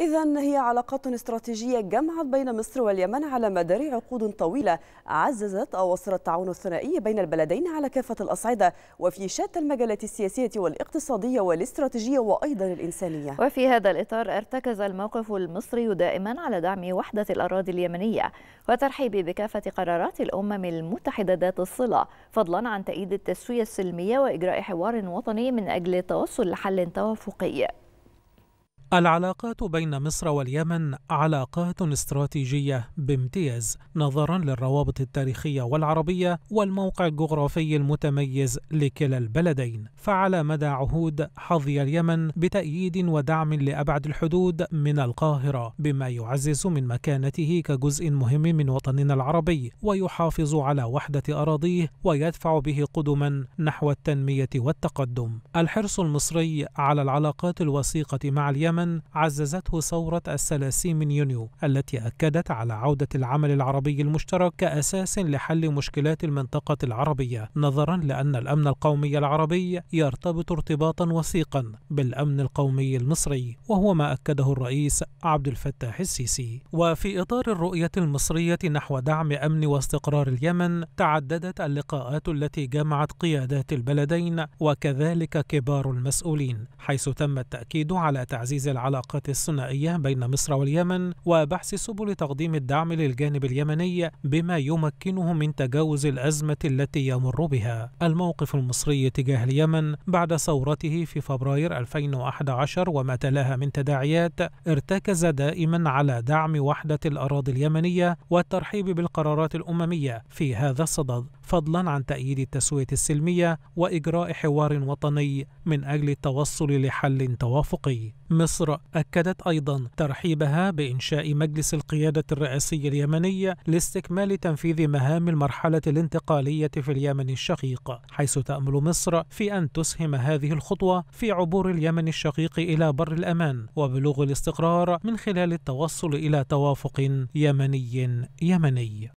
إذا هي علاقات استراتيجية جمعت بين مصر واليمن على مدار عقود طويلة عززت أواصر التعاون الثنائي بين البلدين على كافة الأصعدة وفي شتى المجالات السياسية والاقتصادية والاستراتيجية وأيضا الإنسانية وفي هذا الإطار ارتكز الموقف المصري دائما على دعم وحدة الأراضي اليمنية وترحيب بكافة قرارات الأمم المتحدة ذات الصلة فضلا عن تأييد التسوية السلمية وإجراء حوار وطني من أجل التوصل لحل توافقي العلاقات بين مصر واليمن علاقات استراتيجية بامتياز نظرا للروابط التاريخية والعربية والموقع الجغرافي المتميز لكلا البلدين فعلى مدى عهود حظي اليمن بتأييد ودعم لأبعد الحدود من القاهرة بما يعزز من مكانته كجزء مهم من وطننا العربي ويحافظ على وحدة أراضيه ويدفع به قدما نحو التنمية والتقدم الحرص المصري على العلاقات الوثيقة مع اليمن عاما عززته ثورة الثلاثين من يونيو التي أكدت على عودة العمل العربي المشترك كأساس لحل مشكلات المنطقة العربية نظرا لأن الأمن القومي العربي يرتبط ارتباطا وثيقا بالأمن القومي المصري وهو ما أكده الرئيس عبد الفتاح السيسي وفي إطار الرؤية المصرية نحو دعم أمن واستقرار اليمن تعددت اللقاءات التي جمعت قيادات البلدين وكذلك كبار المسؤولين حيث تم التأكيد على تعزيز العلاقات الثنائية بين مصر واليمن وبحث سبل تقديم الدعم للجانب اليمني بما يمكنه من تجاوز الأزمة التي يمر بها الموقف المصري تجاه اليمن بعد ثورته في فبراير 2011 وما تلاها من تداعيات ارتكز دائما على دعم وحدة الأراضي اليمنية والترحيب بالقرارات الأممية في هذا الصدد فضلا عن تأييد التسوية السلمية وإجراء حوار وطني من أجل التوصل لحل توافقي مصر أكدت أيضا ترحيبها بإنشاء مجلس القيادة الرئاسي اليمني لاستكمال تنفيذ مهام المرحلة الانتقالية في اليمن الشقيق حيث تأمل مصر في أن تسهم هذه الخطوة في عبور اليمن الشقيق إلى بر الأمان وبلوغ الاستقرار من خلال التوصل إلى توافق يمني يمني